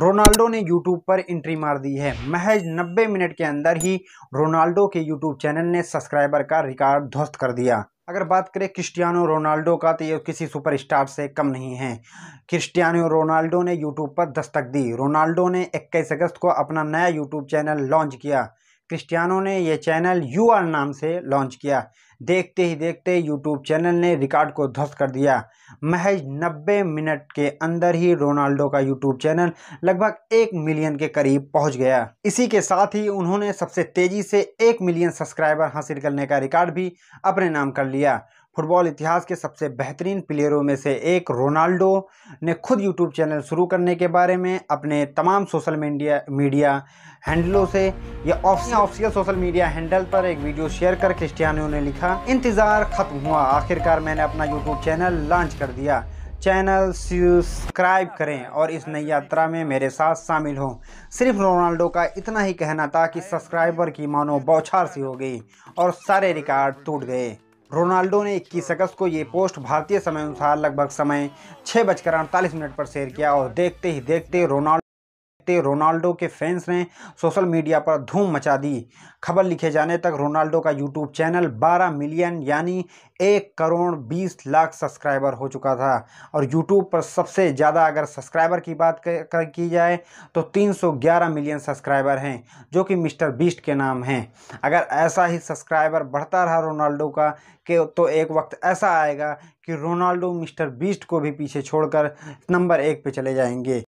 Ronaldo ने YouTube पर entry मार दी है महज 90 मिनट के अंदर ही रोनाल्डो के यूट्यूब चैनल ने सब्सक्राइबर का रिकॉर्ड ध्वस्त कर दिया अगर बात करें क्रिस्टियानो रोनाल्डो का तो ये किसी सुपरस्टार से कम नहीं है क्रिस्टियानो रोनाल्डो ने यूट्यूब पर दस्तक दी रोनाल्डो ने इक्कीस अगस्त को अपना नया यूट्यूब चैनल लॉन्च किया क्रिस्टियानो ने यह चैनल यू आर नाम से लॉन्च किया देखते ही देखते यूट्यूब चैनल ने रिकॉर्ड को ध्वस्त कर दिया महज 90 मिनट के अंदर ही रोनाल्डो का यूट्यूब चैनल लगभग एक मिलियन के करीब पहुंच गया इसी के साथ ही उन्होंने सबसे तेज़ी से एक मिलियन सब्सक्राइबर हासिल करने का रिकॉर्ड भी अपने नाम कर लिया फुटबॉल इतिहास के सबसे बेहतरीन प्लेयरों में से एक रोनाल्डो ने खुद यूट्यूब चैनल शुरू करने के बारे में अपने तमाम सोशल मीडिया मीडिया हैंडलों से या ऑफिशियल सोशल मीडिया हैंडल पर एक वीडियो शेयर कर क्रिस्टियानो ने लिखा इंतज़ार ख़त्म हुआ आखिरकार मैंने अपना यूट्यूब चैनल लॉन्च कर दिया चैनल सब्सक्राइब करें और इस नई यात्रा में मेरे साथ शामिल हों सिर्फ रोनाल्डो का इतना ही कहना था कि सब्सक्राइबर की मानो बौछार सी हो गई और सारे रिकॉर्ड टूट गए रोनाल्डो ने 21 अगस्त को ये पोस्ट भारतीय समय अनुसार लगभग समय छः बजकर अड़तालीस मिनट पर शेयर किया और देखते ही देखते रोनाल्डो रोनाल्डो के फैंस ने सोशल मीडिया पर धूम मचा दी खबर लिखे जाने तक रोनाल्डो का यूट्यूब चैनल 12 मिलियन यानी एक करोड़ 20 लाख सब्सक्राइबर हो चुका था और यूट्यूब पर सबसे ज़्यादा अगर सब्सक्राइबर की बात कर, की जाए तो 311 मिलियन सब्सक्राइबर हैं जो कि मिस्टर बीस्ट के नाम हैं अगर ऐसा ही सब्सक्राइबर बढ़ता रहा रोनाल्डो का के तो एक वक्त ऐसा आएगा कि रोनाल्डो मिस्टर बीस्ट को भी पीछे छोड़कर नंबर एक पर चले जाएंगे